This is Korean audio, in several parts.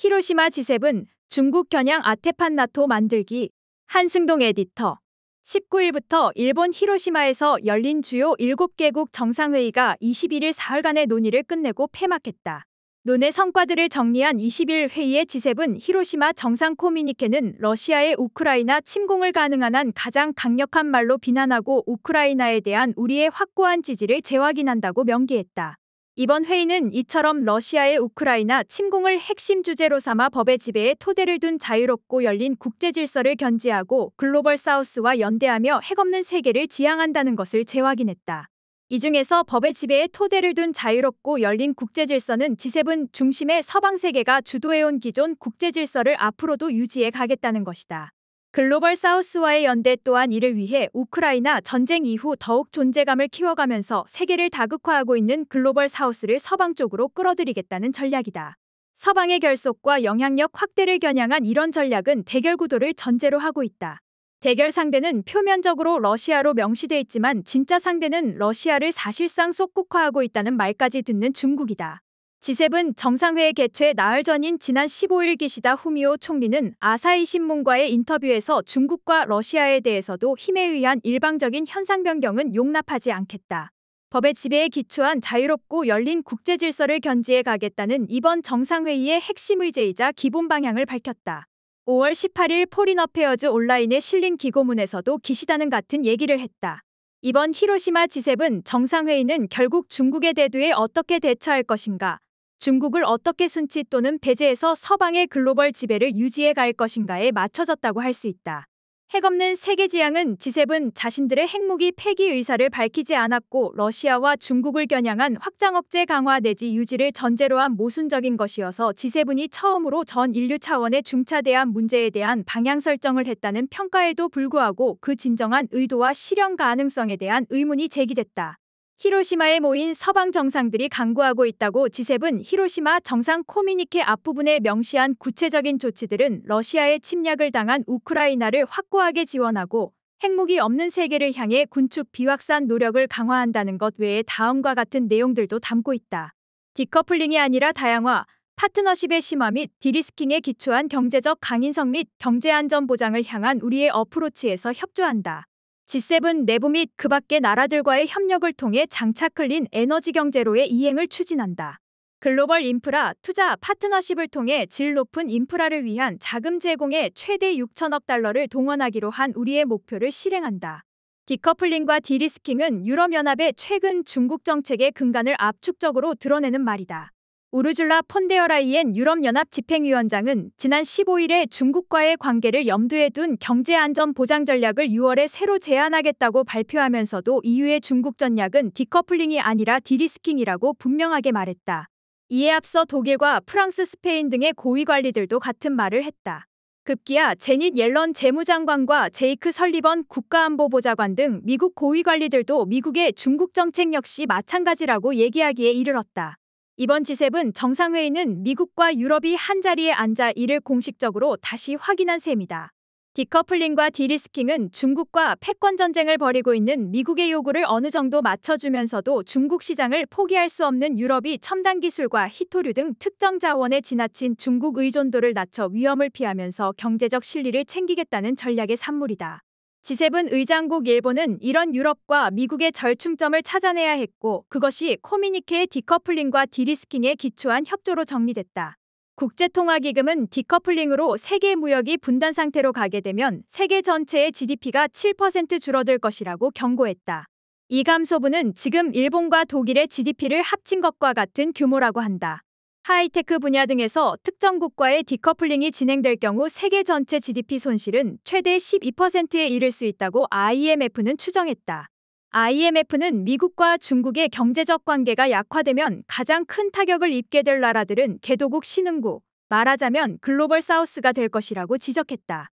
히로시마 지셉은 중국 겨냥 아테판 나토 만들기 한승동 에디터 19일부터 일본 히로시마에서 열린 주요 7개국 정상회의가 21일 4흘간의 논의를 끝내고 폐막했다. 논의 성과들을 정리한 20일 회의의 지셉은 히로시마 정상 코미니케는 러시아의 우크라이나 침공을 가능한 한 가장 강력한 말로 비난하고 우크라이나에 대한 우리의 확고한 지지를 재확인한다고 명기했다. 이번 회의는 이처럼 러시아의 우크라이나 침공을 핵심 주제로 삼아 법의 지배에 토대를 둔 자유롭고 열린 국제 질서를 견지하고 글로벌 사우스와 연대하며 핵없는 세계를 지향한다는 것을 재확인했다. 이 중에서 법의 지배에 토대를 둔 자유롭고 열린 국제 질서는 G7 중심의 서방 세계가 주도해온 기존 국제 질서를 앞으로도 유지해 가겠다는 것이다. 글로벌 사우스와의 연대 또한 이를 위해 우크라이나 전쟁 이후 더욱 존재감을 키워가면서 세계를 다극화하고 있는 글로벌 사우스를 서방 쪽으로 끌어들이겠다는 전략이다. 서방의 결속과 영향력 확대를 겨냥한 이런 전략은 대결 구도를 전제로 하고 있다. 대결 상대는 표면적으로 러시아로 명시돼 있지만 진짜 상대는 러시아를 사실상 속국화하고 있다는 말까지 듣는 중국이다. G7 정상회의 개최 나흘 전인 지난 15일 기시다 후미오 총리는 아사히 신문과의 인터뷰에서 중국과 러시아에 대해서도 힘에 의한 일방적인 현상 변경은 용납하지 않겠다. 법의 지배에 기초한 자유롭고 열린 국제 질서를 견지해 가겠다는 이번 정상회의의 핵심 의제이자 기본 방향을 밝혔다. 5월 18일 포린 어페어즈 온라인에 실린 기고문에서도 기시다는 같은 얘기를 했다. 이번 히로시마 G7 정상회의는 결국 중국의 대두에 어떻게 대처할 것인가, 중국을 어떻게 순치 또는 배제해서 서방의 글로벌 지배를 유지해 갈 것인가에 맞춰졌다고 할 수 있다. 핵 없는 세계 지향은 G7 자신들의 핵무기 폐기 의사를 밝히지 않았고 러시아와 중국을 겨냥한 확장 억제 강화 내지 유지를 전제로 한 모순적인 것이어서 G7이 처음으로 전 인류 차원의 중차대한 문제에 대한 방향 설정을 했다는 평가에도 불구하고 그 진정한 의도와 실현 가능성에 대한 의문이 제기됐다. 히로시마에 모인 서방 정상들이 강구하고 있다고 지셉은 히로시마 정상 코미니케 앞부분에 명시한 구체적인 조치들은 러시아의 침략을 당한 우크라이나를 확고하게 지원하고 핵무기 없는 세계를 향해 군축 비확산 노력을 강화한다는 것 외에 다음과 같은 내용들도 담고 있다. 디커플링이 아니라 다양화, 파트너십의 심화 및 디리스킹에 기초한 경제적 강인성 및 경제안전 보장을 향한 우리의 어프로치에서 협조한다. G7 내부 및 그 밖의 나라들과의 협력을 통해 장차 클린 에너지 경제로의 이행을 추진한다. 글로벌 인프라 투자 파트너십을 통해 질 높은 인프라를 위한 자금 제공에 최대 6천억 달러를 동원하기로 한 우리의 목표를 실행한다. 디커플링과 디리스킹은 유럽연합의 최근 중국 정책의 근간을 압축적으로 드러내는 말이다. 우르줄라 폰데어라이엔 유럽연합 집행위원장은 지난 15일에 중국과의 관계를 염두에 둔 경제안전보장 전략을 6월에 새로 제안하겠다고 발표하면서도 EU의 중국 전략은 디커플링이 아니라 디리스킹이라고 분명하게 말했다. 이에 앞서 독일과 프랑스, 스페인 등의 고위 관리들도 같은 말을 했다. 급기야 제닛 옐런 재무장관과 제이크 설리번 국가안보보좌관 등 미국 고위 관리들도 미국의 중국 정책 역시 마찬가지라고 얘기하기에 이르렀다. 이번 G7 정상회의는 미국과 유럽이 한자리에 앉아 이를 공식적으로 다시 확인한 셈이다. 디커플링과 디리스킹은 중국과 패권 전쟁을 벌이고 있는 미국의 요구를 어느 정도 맞춰주면서도 중국 시장을 포기할 수 없는 유럽이 첨단 기술과 희토류 등 특정 자원에 지나친 중국 의존도를 낮춰 위험을 피하면서 경제적 실리를 챙기겠다는 전략의 산물이다. 지세븐 의장국 일본은 이런 유럽과 미국의 절충점을 찾아내야 했고 그것이 코미니케의 디커플링과 디리스킹에 기초한 협조로 정리됐다. 국제통화기금은 디커플링으로 세계 무역이 분단 상태로 가게 되면 세계 전체의 GDP가 7% 줄어들 것이라고 경고했다. 이 감소분은 지금 일본과 독일의 GDP를 합친 것과 같은 규모라고 한다. 하이테크 분야 등에서 특정 국가의 디커플링이 진행될 경우 세계 전체 GDP 손실은 최대 12%에 이를 수 있다고 IMF는 추정했다. IMF는 미국과 중국의 경제적 관계가 약화되면 가장 큰 타격을 입게 될 나라들은 개도국 신흥국, 말하자면 글로벌 사우스가 될 것이라고 지적했다.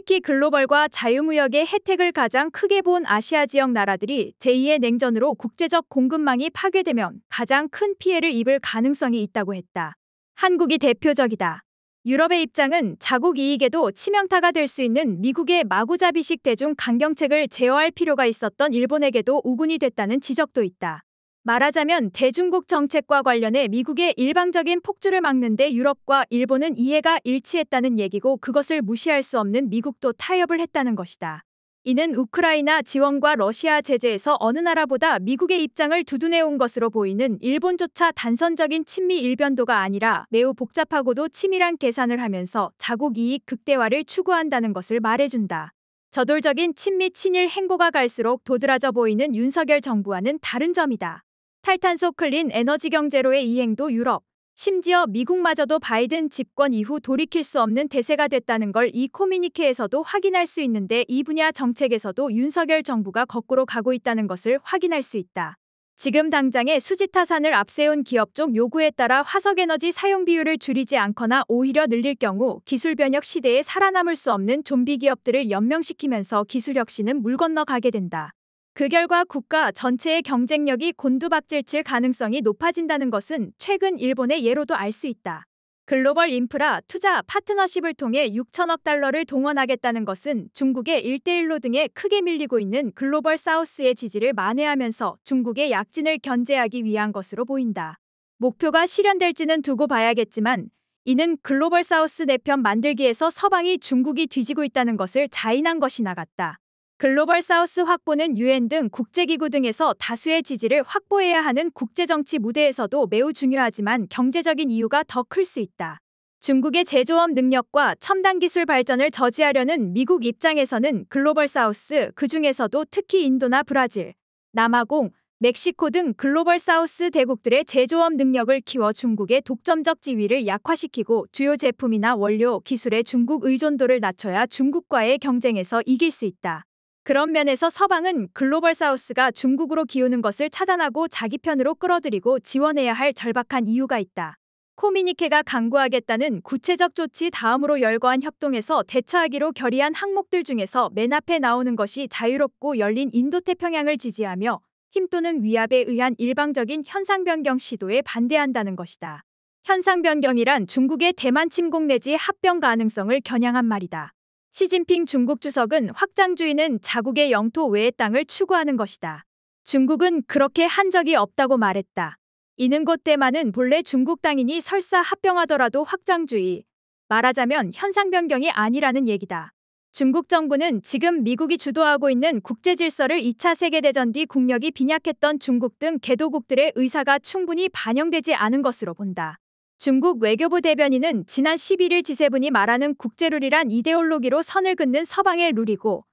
특히 글로벌과 자유무역의 혜택을 가장 크게 본 아시아 지역 나라들이 제2의 냉전으로 국제적 공급망이 파괴되면 가장 큰 피해를 입을 가능성이 있다고 했다. 한국이 대표적이다. 유럽의 입장은 자국 이익에도 치명타가 될 수 있는 미국의 마구잡이식 대중 강경책을 제어할 필요가 있었던 일본에게도 우군이 됐다는 지적도 있다. 말하자면 대중국 정책과 관련해 미국의 일방적인 폭주를 막는데 유럽과 일본은 이해가 일치했다는 얘기고 그것을 무시할 수 없는 미국도 타협을 했다는 것이다. 이는 우크라이나 지원과 러시아 제재에서 어느 나라보다 미국의 입장을 두둔해온 것으로 보이는 일본조차 단선적인 친미 일변도가 아니라 매우 복잡하고도 치밀한 계산을 하면서 자국 이익 극대화를 추구한다는 것을 말해준다. 저돌적인 친미 친일 행보가 갈수록 도드라져 보이는 윤석열 정부와는 다른 점이다. 탈탄소 클린 에너지 경제로의 이행도 유럽, 심지어 미국마저도 바이든 집권 이후 돌이킬 수 없는 대세가 됐다는 걸 이 커뮤니케에서도 확인할 수 있는데 이 분야 정책에서도 윤석열 정부가 거꾸로 가고 있다는 것을 확인할 수 있다. 지금 당장의 수지타산을 앞세운 기업 쪽 요구에 따라 화석에너지 사용 비율을 줄이지 않거나 오히려 늘릴 경우 기술 변혁 시대에 살아남을 수 없는 좀비 기업들을 연명시키면서 기술 혁신은 물 건너가게 된다. 그 결과 국가 전체의 경쟁력이 곤두박질칠 가능성이 높아진다는 것은 최근 일본의 예로도 알 수 있다. 글로벌 인프라 투자 파트너십을 통해 6천억 달러를 동원하겠다는 것은 중국의 일대일로 등에 크게 밀리고 있는 글로벌 사우스의 지지를 만회하면서 중국의 약진을 견제하기 위한 것으로 보인다. 목표가 실현될지는 두고 봐야겠지만 이는 글로벌 사우스 내편 만들기에서 서방이 중국이 뒤지고 있다는 것을 자인한 것이 나갔다. 글로벌 사우스 확보는 유엔 등 국제기구 등에서 다수의 지지를 확보해야 하는 국제정치 무대에서도 매우 중요하지만 경제적인 이유가 더 클 수 있다. 중국의 제조업 능력과 첨단 기술 발전을 저지하려는 미국 입장에서는 글로벌 사우스, 그 중에서도 특히 인도나 브라질, 남아공, 멕시코 등 글로벌 사우스 대국들의 제조업 능력을 키워 중국의 독점적 지위를 약화시키고 주요 제품이나 원료, 기술의 중국 의존도를 낮춰야 중국과의 경쟁에서 이길 수 있다. 그런 면에서 서방은 글로벌 사우스가 중국으로 기우는 것을 차단하고 자기 편으로 끌어들이고 지원해야 할 절박한 이유가 있다. 코미니케가 강구하겠다는 구체적 조치 다음으로 열거한 협동에서 대처하기로 결의한 항목들 중에서 맨 앞에 나오는 것이 자유롭고 열린 인도태평양을 지지하며 힘 또는 위압에 의한 일방적인 현상 변경 시도에 반대한다는 것이다. 현상 변경이란 중국의 대만 침공 내지 합병 가능성을 겨냥한 말이다. 시진핑 중국 주석은 확장주의는 자국의 영토 외의 땅을 추구하는 것이다. 중국은 그렇게 한 적이 없다고 말했다. 이는 곧 대만은 본래 중국 땅이니 설사 합병하더라도 확장주의, 말하자면 현상 변경이 아니라는 얘기다. 중국 정부는 지금 미국이 주도하고 있는 국제 질서를 2차 세계대전 뒤 국력이 빈약했던 중국 등 개도국들의 의사가 충분히 반영되지 않은 것으로 본다. 중국 외교부 대변인은 지난 11일 지세7이 말하는 국제룰이란 이데올로기로 선을 긋는 서방의 룰이고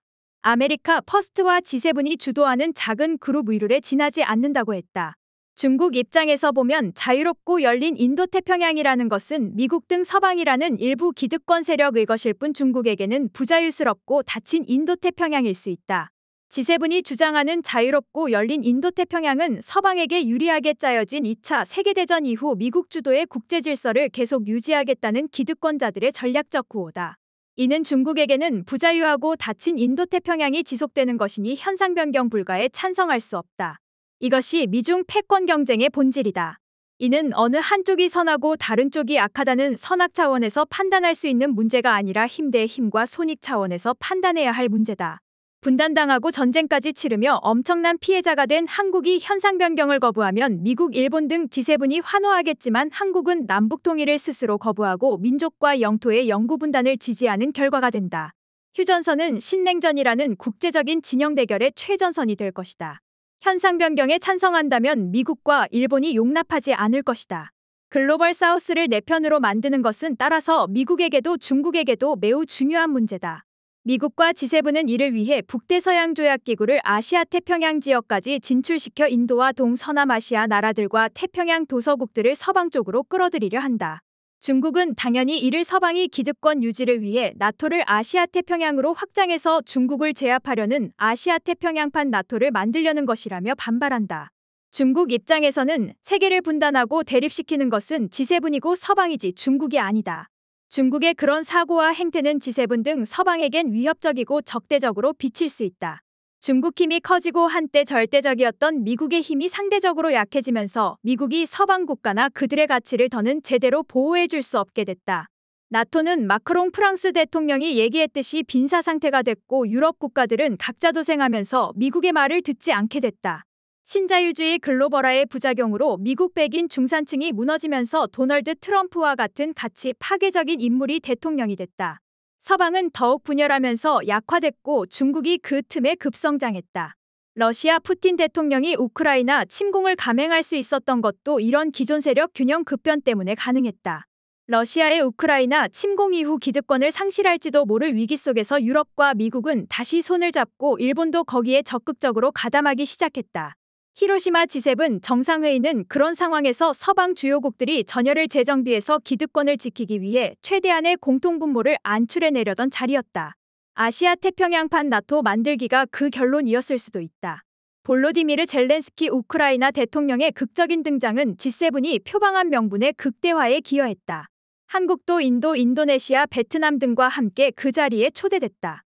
아메리카 퍼스트와 지세7이 주도하는 작은 그룹 위룰에 지나지 않는다고 했다. 중국 입장에서 보면 자유롭고 열린 인도태평양이라는 것은 미국 등 서방이라는 일부 기득권 세력의 것일 뿐 중국에게는 부자유스럽고 닫힌 인도태평양일 수 있다. G7이 주장하는 자유롭고 열린 인도태평양은 서방에게 유리하게 짜여진 2차 세계대전 이후 미국 주도의 국제 질서를 계속 유지하겠다는 기득권자들의 전략적 구호다. 이는 중국에게는 부자유하고 닫힌 인도태평양이 지속되는 것이니 현상 변경 불가에 찬성할 수 없다. 이것이 미중 패권 경쟁의 본질이다. 이는 어느 한쪽이 선하고 다른 쪽이 악하다는 선악 차원에서 판단할 수 있는 문제가 아니라 힘대의 힘과 손익 차원에서 판단해야 할 문제다. 분단당하고 전쟁까지 치르며 엄청난 피해자가 된 한국이 현상 변경을 거부하면 미국, 일본 등 G7이 환호하겠지만 한국은 남북 통일을 스스로 거부하고 민족과 영토의 영구 분단을 지지하는 결과가 된다. 휴전선은 신냉전이라는 국제적인 진영 대결의 최전선이 될 것이다. 현상 변경에 찬성한다면 미국과 일본이 용납하지 않을 것이다. 글로벌 사우스를 내 편으로 만드는 것은 따라서 미국에게도 중국에게도 매우 중요한 문제다. 미국과 G7은 이를 위해 북대서양 조약 기구를 아시아 태평양 지역까지 진출시켜 인도와 동서남아시아 나라들과 태평양 도서국들을 서방 쪽으로 끌어들이려 한다. 중국은 당연히 이를 서방이 기득권 유지를 위해 나토를 아시아 태평양으로 확장해서 중국을 제압하려는 아시아 태평양판 나토를 만들려는 것이라며 반발한다. 중국 입장에서는 세계를 분단하고 대립시키는 것은 G7이고 서방이지 중국이 아니다. 중국의 그런 사고와 행태는 지세분 등 서방에겐 위협적이고 적대적으로 비칠 수 있다. 중국 힘이 커지고 한때 절대적이었던 미국의 힘이 상대적으로 약해지면서 미국이 서방 국가나 그들의 가치를 더는 제대로 보호해 줄 수 없게 됐다. 나토는 마크롱 프랑스 대통령이 얘기했듯이 빈사 상태가 됐고 유럽 국가들은 각자 도생하면서 미국의 말을 듣지 않게 됐다. 신자유주의 글로벌화의 부작용으로 미국 백인 중산층이 무너지면서 도널드 트럼프와 같은 가치 파괴적인 인물이 대통령이 됐다. 서방은 더욱 분열하면서 약화됐고 중국이 그 틈에 급성장했다. 러시아 푸틴 대통령이 우크라이나 침공을 감행할 수 있었던 것도 이런 기존 세력 균형 급변 때문에 가능했다. 러시아의 우크라이나 침공 이후 기득권을 상실할지도 모를 위기 속에서 유럽과 미국은 다시 손을 잡고 일본도 거기에 적극적으로 가담하기 시작했다. 히로시마 지 G7 정상회의는 그런 상황에서 서방 주요국들이 전열을 재정비해서 기득권을 지키기 위해 최대한의 공통분모를 안출해 내려던 자리였다. 아시아 태평양판 나토 만들기가 그 결론이었을 수도 있다. 볼로디미르 젤렌스키 우크라이나 대통령의 극적인 등장은 G7이 표방한 명분의 극대화에 기여했다. 한국도 인도, 인도네시아, 베트남 등과 함께 그 자리에 초대됐다.